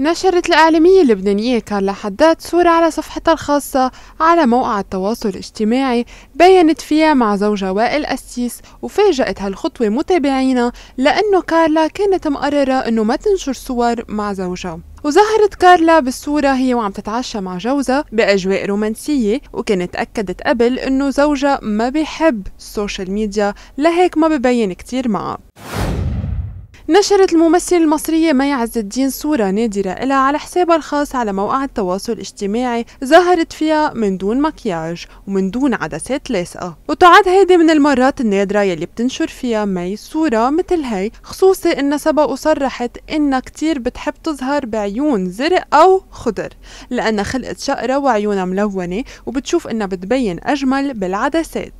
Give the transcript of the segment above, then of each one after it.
نشرت الإعلامية اللبنانية كارلا حداد صورة على صفحتها الخاصة على موقع التواصل الاجتماعي بينت فيها مع زوجها وائل قسيس وفاجأت هالخطوة متابعينا لأنه كارلا كانت مقررة أنه ما تنشر صور مع زوجها وظهرت كارلا بالصورة هي وعم تتعشى مع جوزها بأجواء رومانسية وكانت أكدت قبل أنه زوجها ما بيحب السوشيال ميديا لهيك ما ببين كتير معه نشرت الممثلة المصرية مي عز الدين صورة نادرة لها على حسابها الخاص على موقع التواصل الاجتماعي ظهرت فيها من دون مكياج ومن دون عدسات لاصقة وتعد هيدي من المرات النادرة يلي بتنشر فيها مي صورة مثل هي خصوصي انها سبق وصرحت انها كتير بتحب تظهر بعيون زرق او خضر لانها خلقت شقرة وعيونها ملونة وبتشوف انها بتبين اجمل بالعدسات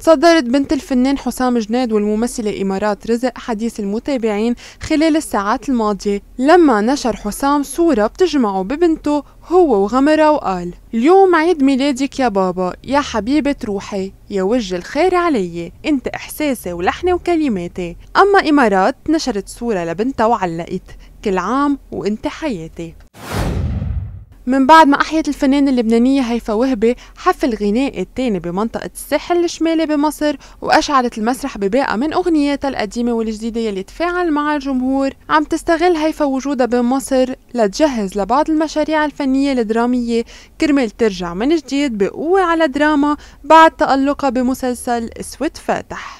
صدرت بنت الفنان حسام جناد والممثلة إمارات رزق حديث المتابعين خلال الساعات الماضية لما نشر حسام صورة بتجمعه ببنته هو وغمرة وقال اليوم عيد ميلادك يا بابا يا حبيبة روحي يا وجه الخير علي انت احساسي ولحني وكلماتي اما امارات نشرت صورة لبنتها وعلقت كل عام وانت حياتي من بعد ما أحيت الفنانة اللبنانية هيفا وهبي حفل غنائي التاني بمنطقة الساحل الشمالي بمصر وأشعلت المسرح بباقة من أغنياتها القديمة والجديدة يلي تفاعل مع الجمهور عم تستغل هيفا وجودها بمصر لتجهز لبعض المشاريع الفنية الدرامية كرمال ترجع من جديد بقوة على دراما بعد تألقها بمسلسل سويت فاتح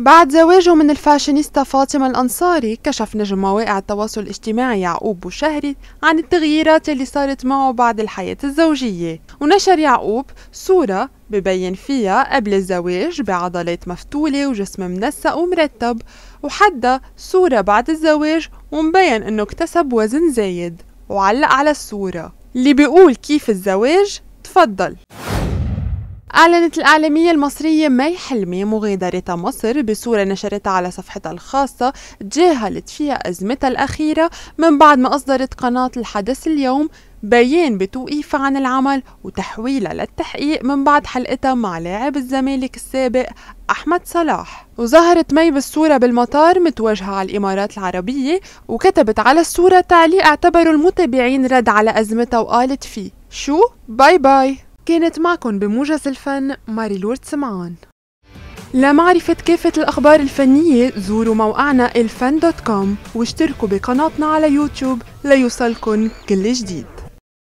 بعد زواجه من الفاشينيستا فاطمة الأنصاري كشف نجم مواقع التواصل الاجتماعي يعقوب بوشهري عن التغييرات اللي صارت معه بعد الحياة الزوجية ونشر يعقوب صورة ببين فيها قبل الزواج بعضلات مفتولة وجسم منسق ومرتب وحدى صورة بعد الزواج ومبين انه اكتسب وزن زايد وعلق على الصورة اللي بيقول كيف الزواج تفضل أعلنت الإعلامية المصرية مي حلمي مغادرة مصر بصورة نشرتها على صفحتها الخاصة تجاهلت فيها أزمتها الأخيرة من بعد ما أصدرت قناة الحدث اليوم بيان بتوقيفها عن العمل وتحويلها للتحقيق من بعد حلقتها مع لاعب الزمالك السابق أحمد صلاح وظهرت مي بالصورة بالمطار متوجهة على الإمارات العربية وكتبت على الصورة تعليق اعتبره المتابعين رد على أزمتها وقالت فيه شو باي باي كانت معكم بموجز الفن ماري لورد سمعان لمعرفة كافة الأخبار الفنية زوروا موقعنا الفن دوت كوم واشتركوا بقناتنا على يوتيوب ليوصلكن كل جديد